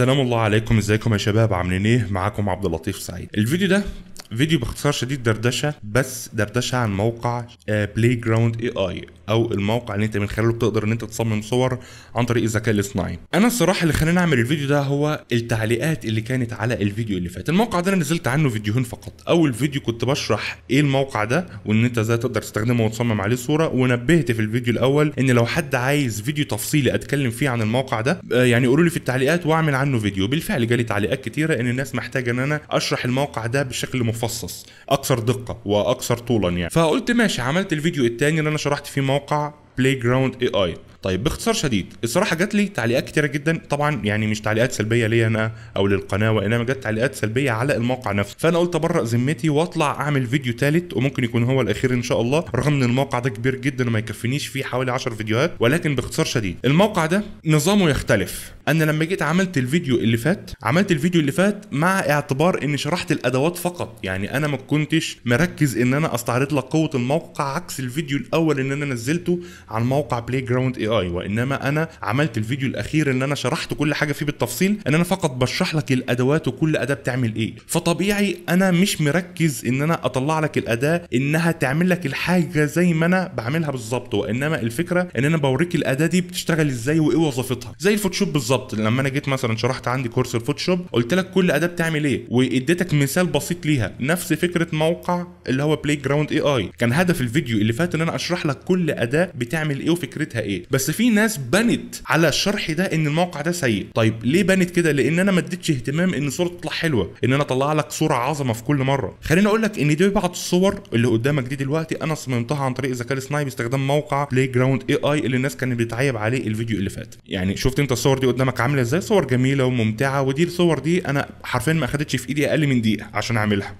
سلام الله عليكم ازيكم يا شباب عاملين ايه معاكم عبد اللطيف سعيد الفيديو ده فيديو باختصار شديد دردشه بس دردشه عن موقع بلاي جراوند اي اي او الموقع اللي انت من خلاله بتقدر ان انت تصمم صور عن طريق الذكاء الاصطناعي انا الصراحه اللي خلاني اعمل الفيديو ده هو التعليقات اللي كانت على الفيديو اللي فات الموقع ده انا نزلت عنه فيديوهين فقط اول فيديو كنت بشرح ايه الموقع ده وان انت ازاي تقدر تستخدمه وتصمم عليه صوره ونبهت في الفيديو الاول ان لو حد عايز فيديو تفصيلي اتكلم فيه عن الموقع ده آه، يعني قولوا لي في التعليقات واعمل عنه فيديو بالفعل جالي تعليقات كتيره ان الناس محتاجه ان انا اشرح الموقع ده بشكل مفصل مفصص اكثر دقه واكثر طولا يعني فقلت ماشي عملت الفيديو الثاني اللي انا شرحت فيه موقع بلاي جراوند اي اي طيب باختصار شديد الصراحه جات لي تعليقات كتيره جدا طبعا يعني مش تعليقات سلبيه ليا انا او للقناه وانما جت تعليقات سلبيه على الموقع نفسه فانا قلت ابرأ ذمتي واطلع اعمل فيديو ثالث وممكن يكون هو الاخير ان شاء الله رغم ان الموقع ده كبير جدا وما يكفينيش فيه حوالي 10 فيديوهات ولكن باختصار شديد الموقع ده نظامه يختلف انا لما جيت عملت الفيديو اللي فات عملت الفيديو اللي فات مع اعتبار اني شرحت الادوات فقط يعني انا ما كنتش مركز ان انا استعرض لك قوه الموقع عكس الفيديو الاول ان انا نزلته على موقع بلاي جراوند اي اي وانما انا عملت الفيديو الاخير ان انا شرحت كل حاجه فيه بالتفصيل ان انا فقط بشرح لك الادوات وكل اداه بتعمل ايه فطبيعي انا مش مركز ان انا اطلع لك الاداه انها تعمل لك الحاجه زي ما انا بعملها بالظبط وانما الفكره ان انا بوريك الاداه دي بتشتغل ازاي وايه وظيفتها زي الفوتوشوب بالظبط لما انا جيت مثلا شرحت عندي كورس الفوتوشوب قلت لك كل اداه بتعمل ايه واديتك مثال بسيط ليها نفس فكره موقع اللي هو بلاي جراوند اي اي كان هدف الفيديو اللي فات ان انا اشرح لك كل اداه بتعمل ايه وفكرتها ايه بس في ناس بنت على الشرح ده ان الموقع ده سيء طيب ليه بنت كده لان انا ما اديتش اهتمام ان الصوره تطلع حلوه ان انا اطلع لك صوره عظمه في كل مره خليني اقول لك ان دي بعض الصور اللي قدامك دي دلوقتي انا صممتها عن طريق الذكاء الاصطناعي باستخدام موقع بلاي جراوند اي اي اللي الناس كانت بتعيب عليه الفيديو اللي فات يعني شفت انت الصور دي قدامك عامله ازاي صور جميله وممتعه ودي الصور دي انا حرفيا ما اخدتش في ايدي اقل من دقيقه عشان اعملها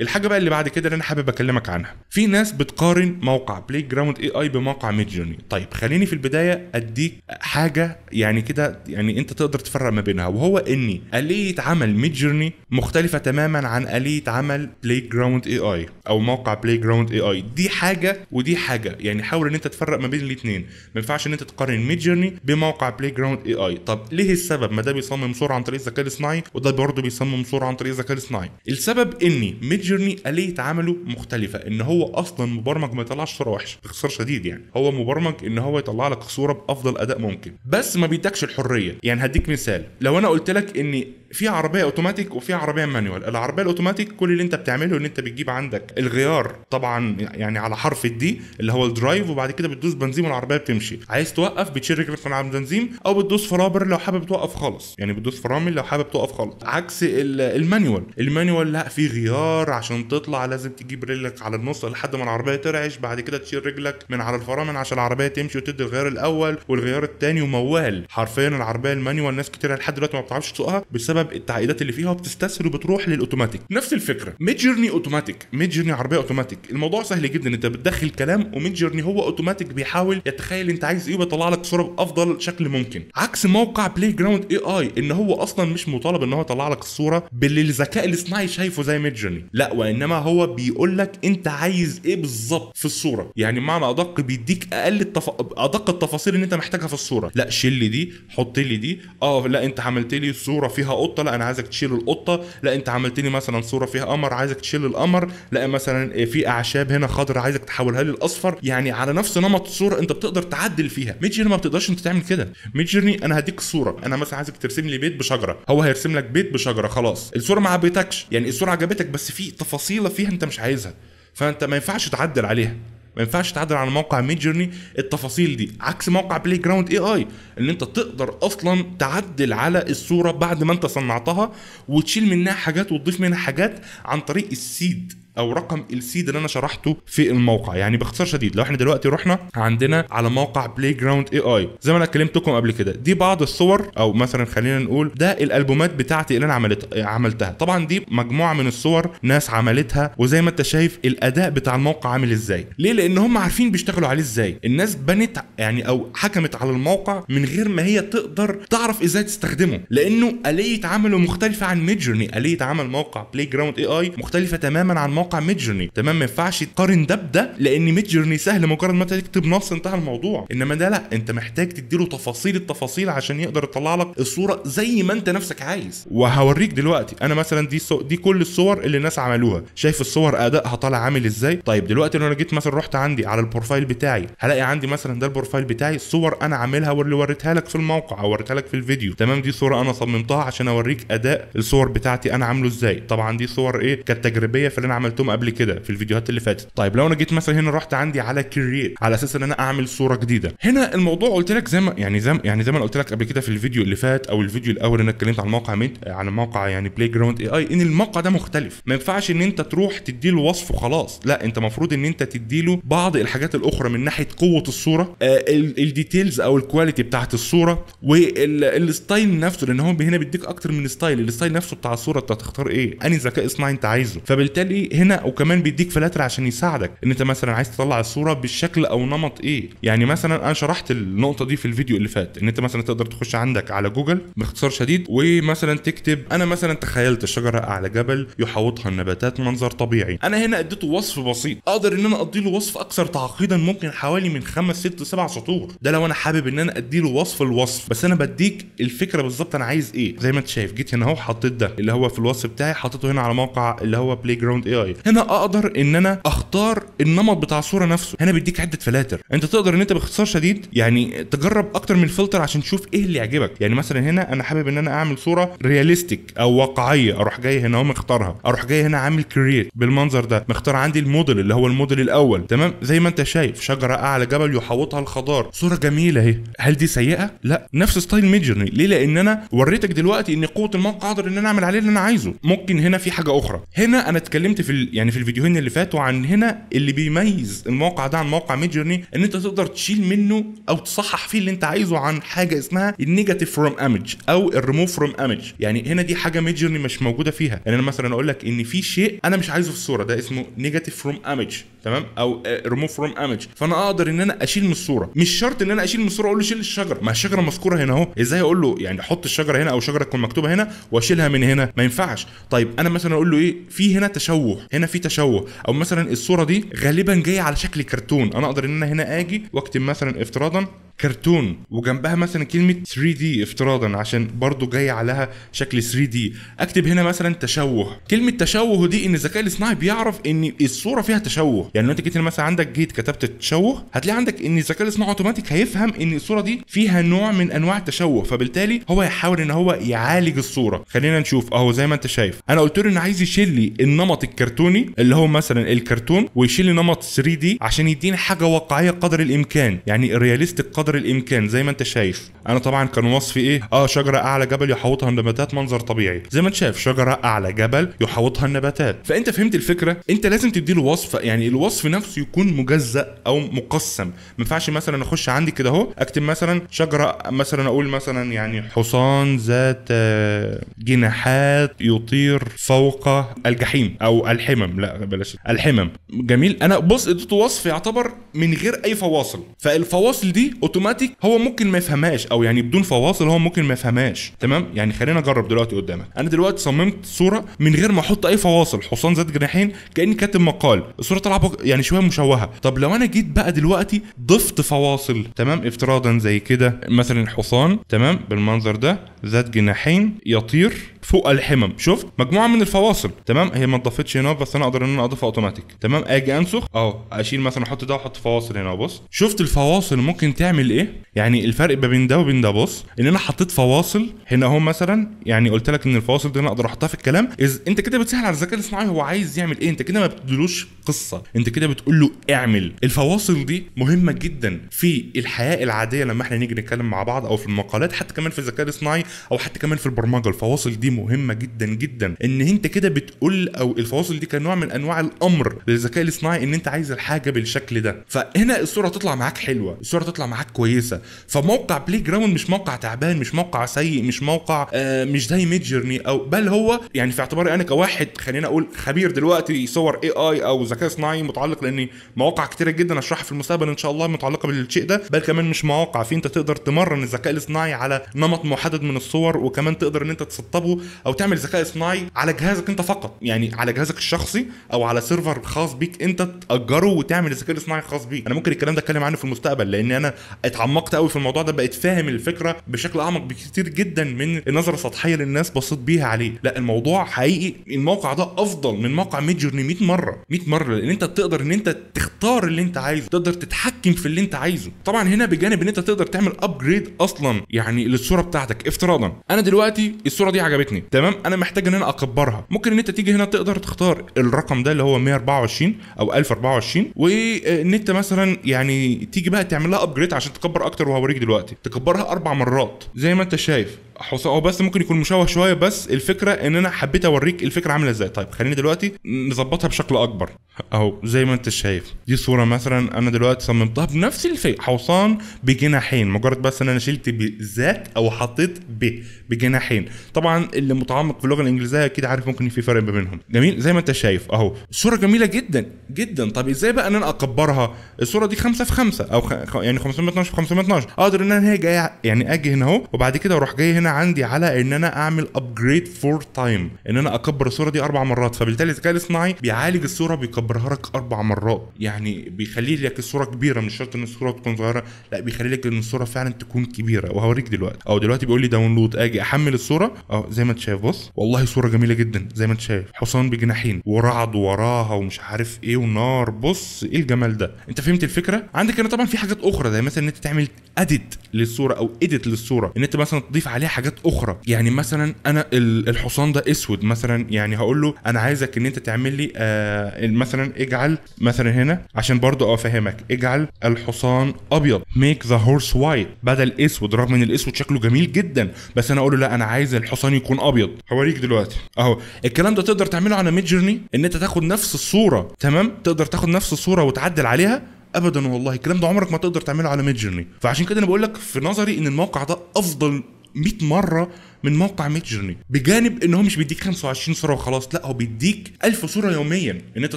الحاجه بقى اللي بعد كده اللي انا حابب اكلمك عنها في ناس بتقارن موقع بلاي جراوند اي اي بموقع ميد جورني طيب خليني في البدايه اديك حاجه يعني كده يعني انت تقدر تفرق ما بينها وهو ان اليه عمل ميد جورني مختلفه تماما عن اليه عمل بلاي جراوند اي اي او موقع بلاي جراوند اي اي دي حاجه ودي حاجه يعني حاول ان انت تفرق ما بين الاثنين ما ينفعش ان انت تقارن ميد جورني بموقع بلاي جراوند اي اي طب ليه السبب ما ده بيصمم صوره عن طريق الذكاء الاصطناعي وده برضه بيصمم صوره عن طريق الذكاء الاصطناعي السبب اني ميد جيرني آلية عمله مختلفة ان هو اصلا مبرمج ما يطلعش صورة وحشة باختصار شديد يعني هو مبرمج ان هو يطلع لك صورة بافضل اداء ممكن بس ما بيدكش الحرية يعني هديك مثال لو انا قلت لك ان في عربيه اوتوماتيك وفي عربيه مانيوال العربيه الاوتوماتيك كل اللي انت بتعمله ان انت بتجيب عندك الغيار طبعا يعني على حرف الدي اللي هو الدرايف وبعد كده بتدوس بنزين والعربيه بتمشي عايز توقف بتشيل رجلك من على البنزين او بتدوس فرامل لو حابب توقف خالص يعني بتدوس فرامل لو حابب توقف خالص عكس المانيوال المانيوال لا في غيار عشان تطلع لازم تجيب رجلك على النص لحد ما العربيه ترعش بعد كده تشيل رجلك من على الفرامل عشان العربيه تمشي وتدي الغيار الاول والغيار الثاني وموال حرفيا العربيه المانيوال ناس كتير لحد دلوقتي ما بتعرفش تسوقها بسبب بسبب التعقيدات اللي فيها وبتستسهل وبتروح للاوتوماتيك نفس الفكره ميد جيرني اوتوماتيك ميد جيرني عربيه اوتوماتيك الموضوع سهل جدا انت بتدخل كلام وميد جيرني هو اوتوماتيك بيحاول يتخيل انت عايز ايه ويطلع لك صوره بافضل شكل ممكن عكس موقع بلاي جراوند اي اي ان هو اصلا مش مطالب ان هو يطلع لك الصوره باللي الذكاء الاصطناعي شايفه زي ميد جيرني لا وانما هو بيقول لك انت عايز ايه بالظبط في الصوره يعني معنى ادق بيديك اقل التف... ادق التفاصيل اللي انت محتاجها في الصوره لا شيل لي دي حط لي دي اه لا انت عملت لي صوره فيها القطه لا انا عايزك تشيل القطه لا انت عملت لي مثلا صوره فيها قمر عايزك تشيل القمر لا مثلا آه، في اعشاب هنا خضراء عايزك تحولها لي الاصفر يعني على نفس نمط الصوره انت بتقدر تعدل فيها ميد جيرني ما بتقدرش انت تعمل كده ميد جيرني انا هديك صوره انا مثلا عايزك ترسم لي بيت بشجره هو هيرسم لك بيت بشجره خلاص الصوره ما عجبتكش يعني الصوره عجبتك بس في تفاصيله فيها انت مش عايزها فانت ما ينفعش تعدل عليها ما ينفعش تعدل على موقع ميد جيرني التفاصيل دي عكس موقع بلاي جراوند اي اي ان انت تقدر اصلا تعدل على الصوره بعد ما انت صنعتها وتشيل منها حاجات وتضيف منها حاجات عن طريق السيد او رقم السيد اللي انا شرحته في الموقع يعني باختصار شديد لو احنا دلوقتي رحنا عندنا على موقع بلاي جراوند اي اي زي ما انا كلمتكم قبل كده دي بعض الصور او مثلا خلينا نقول ده الالبومات بتاعتي اللي انا عملت عملتها طبعا دي مجموعه من الصور ناس عملتها وزي ما انت شايف الاداء بتاع الموقع عامل ازاي ليه لان هم عارفين بيشتغلوا عليه ازاي الناس بنت يعني او حكمت على الموقع من غير ما هي تقدر تعرف ازاي تستخدمه لانه اليه عمله مختلفه عن ميدجورني اليه عمل موقع بلاي جراوند اي اي مختلفه تماما عن موقع موقع ميد جورني تمام ما ينفعش تقارن ده بده لان ميد جورني سهل مجرد ما تكتب نص انتهى الموضوع انما ده لا انت محتاج تديله تفاصيل التفاصيل عشان يقدر يطلع لك الصوره زي ما انت نفسك عايز وهوريك دلوقتي انا مثلا دي سو... دي كل الصور اللي الناس عملوها شايف الصور ادائها طالع عامل ازاي طيب دلوقتي لو انا جيت مثلا رحت عندي على البروفايل بتاعي هلاقي عندي مثلا ده البروفايل بتاعي الصور انا عاملها واللي وريتها لك في الموقع او وريتها لك في الفيديو تمام دي صوره انا صممتها عشان اوريك اداء الصور بتاعتي انا عامله ازاي طبعا دي صور ايه كانت تجريبيه فاللي انا عملتهم قبل كده في الفيديوهات اللي فاتت طيب لو انا جيت مثلا هنا رحت عندي على كرييت على اساس ان انا اعمل صوره جديده هنا الموضوع قلت لك زي ما يعني زي ما يعني زي ما قلت لك قبل كده في الفيديو اللي فات او الفيديو الاول انا اتكلمت عن موقع ميد على موقع يعني بلاي جراوند اي اي ان الموقع ده مختلف ما ينفعش ان انت تروح تديله وصف وخلاص لا انت المفروض ان انت تديله بعض الحاجات الاخرى من ناحيه قوه الصوره آه الديتيلز او الكواليتي بتاعت الصوره والستايل نفسه لان هو هنا بيديك اكتر من ستايل الستايل نفسه بتاع الصوره انت هتختار ايه انهي ذكاء اصطناعي انت عايزه فبالتالي هنا وكمان بيديك فلاتر عشان يساعدك ان انت مثلا عايز تطلع الصوره بالشكل او نمط ايه يعني مثلا انا شرحت النقطه دي في الفيديو اللي فات ان انت مثلا تقدر تخش عندك على جوجل باختصار شديد ومثلا تكتب انا مثلا تخيلت الشجره اعلى جبل يحوطها النباتات منظر طبيعي انا هنا اديته وصف بسيط اقدر ان انا ادي له وصف اكثر تعقيدا ممكن حوالي من خمس ست سبع سطور ده لو انا حابب ان انا ادي له وصف الوصف بس انا بديك الفكره بالظبط انا عايز ايه زي ما انت شايف جيت هنا اهو حطيت ده اللي هو في الوصف بتاعي حطيته هنا على موقع اللي هو بلاي جراوند اي اي دماغي طيب، هنا اقدر ان انا اختار النمط بتاع الصوره نفسه هنا بيديك عده فلاتر انت تقدر ان انت باختصار شديد يعني تجرب اكتر من فلتر عشان تشوف ايه اللي يعجبك يعني مثلا هنا انا حابب ان انا اعمل صوره رياليستيك او واقعيه اروح جاي هنا ومختارها اروح جاي هنا عامل كرييت بالمنظر ده مختار عندي الموديل اللي هو الموديل الاول تمام زي ما انت شايف شجره اعلى جبل يحوطها الخضار صوره جميله اهي هل دي سيئه لا نفس ستايل ميدجرني ليه لان انا وريتك دلوقتي ان قوه الموقع اقدر ان انا اعمل عليه اللي انا عايزه ممكن هنا في حاجه اخرى هنا انا اتكلمت في يعني في الفيديوهين اللي فاتوا عن هنا اللي بيميز الموقع ده عن موقع ميد جورني ان انت تقدر تشيل منه او تصحح فيه اللي انت عايزه عن حاجه اسمها النيجاتيف فروم ايمج او الريموف فروم ايمج يعني هنا دي حاجه ميد جورني مش موجوده فيها يعني انا مثلا اقول لك ان في شيء انا مش عايزه في الصوره ده اسمه نيجاتيف فروم ايمج تمام او ريموف فروم ايمج فانا اقدر ان انا اشيل من الصوره مش شرط ان انا اشيل من الصوره اقول له شيل الشجره ما الشجره مذكوره هنا اهو ازاي اقول له يعني حط الشجره هنا او شجره تكون مكتوبه هنا واشيلها من هنا ما ينفعش طيب انا مثلا اقول له ايه في هنا تشوه هنا في تشوه او مثلا الصوره دي غالبا جايه على شكل كرتون انا اقدر ان انا هنا اجي واكتب مثلا افتراضا كرتون وجنبها مثلا كلمه 3 دي افتراضا عشان برضو جاي عليها شكل 3 دي اكتب هنا مثلا تشوه كلمه تشوه دي ان الذكاء الاصطناعي بيعرف ان الصوره فيها تشوه يعني لو انت جيت مثلا عندك جيت كتبت تشوه هتلاقي عندك ان الذكاء الاصطناعي اوتوماتيك هيفهم ان الصوره دي فيها نوع من انواع التشوه فبالتالي هو يحاول ان هو يعالج الصوره خلينا نشوف اهو زي ما انت شايف انا قلت له ان عايز يشيل لي النمط الكرتون كرتوني اللي هو مثلا الكرتون ويشيل لي نمط 3 دي عشان يديني حاجه واقعيه قدر الامكان يعني رياليستيك قدر الامكان زي ما انت شايف انا طبعا كان وصفي ايه اه شجره اعلى جبل يحوطها النباتات منظر طبيعي زي ما انت شايف شجره اعلى جبل يحوطها النباتات فانت فهمت الفكره انت لازم تدي له وصفه يعني الوصف نفسه يكون مجزأ او مقسم ما ينفعش مثلا اخش عندي كده اهو اكتب مثلا شجره مثلا اقول مثلا يعني حصان ذات آه، جناحات يطير فوق الجحيم او الحمم لا بلاش الحمم جميل انا بص اديته وصف يعتبر من غير اي فواصل فالفواصل دي اوتوماتيك هو ممكن ما يفهمهاش او يعني بدون فواصل هو ممكن ما يفهمهاش تمام يعني خلينا اجرب دلوقتي قدامك انا دلوقتي صممت صوره من غير ما احط اي فواصل حصان ذات جناحين كاني كاتب مقال الصوره طالعه يعني شويه مشوهه طب لو انا جيت بقى دلوقتي ضفت فواصل تمام افتراضا زي كده مثلا حصان تمام بالمنظر ده ذات جناحين يطير فوق الحمم شفت مجموعه من الفواصل تمام هي ما اتضافتش هنا تمام بس انا اقدر ان انا اضيفها اوتوماتيك تمام اجي انسخ اهو اشيل مثلا احط ده واحط فواصل هنا بص شفت الفواصل ممكن تعمل ايه يعني الفرق ما بين ده وبين ده بص ان انا حطيت فواصل هنا اهو مثلا يعني قلت لك ان الفواصل دي انا اقدر احطها في الكلام إز انت كده بتسهل على الذكاء الاصطناعي هو عايز يعمل ايه انت كده ما بتديلوش قصه انت كده بتقول له اعمل الفواصل دي مهمه جدا في الحياه العاديه لما احنا نيجي نتكلم مع بعض او في المقالات حتى كمان في الذكاء الاصطناعي او حتى كمان في البرمجه الفواصل دي مهمه جدا جدا ان انت كده بتقول او الفواصل دي كنوع من انواع الامر للذكاء الاصطناعي ان انت عايز الحاجه بالشكل ده فهنا الصوره تطلع معاك حلوه الصوره تطلع معاك كويسه فموقع بلاي جراوند مش موقع تعبان مش موقع سيء مش موقع آه مش زي ميد جيرني او بل هو يعني في اعتباري انا كواحد خلينا اقول خبير دلوقتي صور اي اي او ذكاء اصطناعي متعلق لان مواقع كتيره جدا اشرحها في المستقبل ان شاء الله متعلقه بالشيء ده بل كمان مش مواقع في انت تقدر تمرن الذكاء الاصطناعي على نمط محدد من الصور وكمان تقدر ان انت تسطبه او تعمل ذكاء اصطناعي على جهازك انت فقط يعني على جهازك الشخصي او على سيرفر خاص بيك انت تاجره وتعمل الذكاء الاصطناعي الخاص بيك انا ممكن الكلام ده اتكلم عنه في المستقبل لان انا اتعمقت قوي في الموضوع ده بقيت فاهم الفكره بشكل اعمق بكتير جدا من النظره السطحيه اللي الناس بصيت بيها عليه لا الموضوع حقيقي الموقع ده افضل من موقع ميد جورني 100 مره 100 مره لان انت تقدر ان انت تختار اللي انت عايزه تقدر تتحكم في اللي انت عايزه طبعا هنا بجانب ان انت تقدر تعمل ابجريد اصلا يعني للصوره بتاعتك افتراضا انا دلوقتي الصوره دي عجبتني تمام انا محتاج ان انا اكبرها ممكن ان انت تيجي هنا تقدر تختار الرقم ده اللي هو 124 او 1024 وان انت مثلا يعني تيجي بقى تعمل لها ابجريد عشان تكبر اكتر وهوريك دلوقتي تكبرها اربع مرات زي ما انت شايف هو بس ممكن يكون مشوه شويه بس الفكره ان انا حبيت اوريك الفكره عامله ازاي طيب خلينا دلوقتي نظبطها بشكل اكبر اهو زي ما انت شايف دي صوره مثلا انا دلوقتي صممتها بنفس الفكره حصان بجناحين مجرد بس ان انا شلت بذات او حطيت ب بجناحين طبعا اللي متعمق في اللغه الانجليزيه اكيد عارف ممكن في فرق ما بينهم جميل زي ما انت شايف اهو صوره جميله جدا جدا طب ازاي بقى ان انا اكبرها الصوره دي 5 في 5 او خ... يعني 512 في 512 اقدر ان انا هي جايه يعني اجي هنا اهو وبعد كده اروح جاي هنا هنا عندي على ان انا اعمل ابجريد فور تايم ان انا اكبر الصوره دي اربع مرات فبالتالي الذكاء الاصطناعي بيعالج الصوره بيكبرها لك اربع مرات يعني بيخلي لك الصوره كبيره مش شرط ان الصوره تكون صغيره لا بيخلي لك ان الصوره فعلا تكون كبيره وهوريك دلوقتي او دلوقتي بيقول لي داونلود اجي احمل الصوره اه زي ما انت شايف بص والله صوره جميله جدا زي ما انت شايف حصان بجناحين ورعد وراها ومش عارف ايه ونار بص ايه الجمال ده انت فهمت الفكره عندك هنا طبعا في حاجات اخرى زي مثلا ان انت تعمل اديت للصوره او اديت للصوره ان انت مثلا تضيف عليها حاجات اخرى يعني مثلا انا الحصان ده اسود مثلا يعني هقول له انا عايزك ان انت تعمل لي آه مثلا اجعل مثلا هنا عشان برضه أه افهمك اجعل الحصان ابيض ميك ذا هورس وايت بدل اسود رغم ان الاسود شكله جميل جدا بس انا اقول له لا انا عايز الحصان يكون ابيض هوريك دلوقتي اهو الكلام ده تقدر تعمله على ميد جيرني ان انت تاخد نفس الصوره تمام تقدر تاخد نفس الصوره وتعدل عليها ابدا والله الكلام ده عمرك ما تقدر تعمله على ميد جيرني فعشان كده انا بقول لك في نظري ان الموقع ده افضل 100 مره من موقع ميت جيرني بجانب ان هو مش بيديك 25 صوره وخلاص لا هو بيديك 1000 صوره يوميا ان انت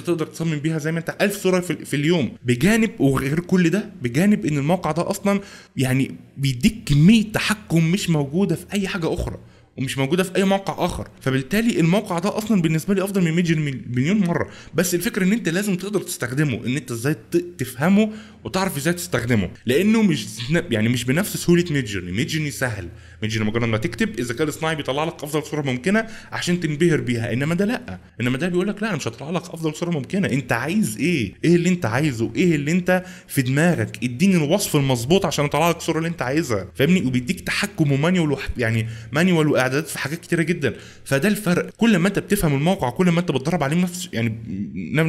تقدر تصمم بيها زي ما انت 1000 صوره في, في اليوم بجانب وغير كل ده بجانب ان الموقع ده اصلا يعني بيديك كميه تحكم مش موجوده في اي حاجه اخرى ومش موجوده في اي موقع اخر فبالتالي الموقع ده اصلا بالنسبه لي افضل من ميجر مليون مره بس الفكره ان انت لازم تقدر تستخدمه ان انت ازاي تفهمه وتعرف ازاي تستخدمه لانه مش يعني مش بنفس سهوله ميد جيرني ميد جيرني سهل ميد جيرني مجرد ما تكتب الذكاء الاصطناعي بيطلع لك افضل صوره ممكنه عشان تنبهر بيها انما ده لا انما ده بيقول لك لا انا مش هطلع لك افضل صوره ممكنه انت عايز ايه ايه اللي انت عايزه ايه اللي انت في دماغك اديني الوصف المظبوط عشان اطلع لك الصوره اللي انت عايزها فاهمني وبيديك تحكم ومانيوال وح... يعني مانيوال واعدادات في حاجات كتيره جدا فده الفرق كل ما انت بتفهم الموقع كل ما انت بتدرب عليه نفس يعني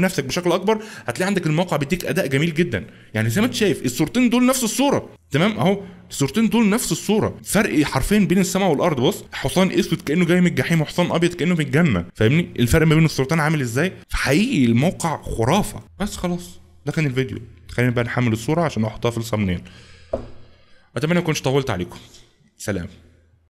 نفسك بشكل اكبر هتلاقي عندك الموقع بيديك اداء جميل جدا يعني يعني زي ما انت شايف الصورتين دول نفس الصوره تمام اهو الصورتين دول نفس الصوره فرق حرفين بين السماء والارض بص حصان اسود كانه جاي من الجحيم وحصان ابيض كانه من الجنه فاهمني الفرق ما بين الصورتين عامل ازاي حقيقي الموقع خرافه بس خلاص ده كان الفيديو خلينا بقى نحمل الصوره عشان احطها في الصمنين اتمنى ما اكونش طولت عليكم سلام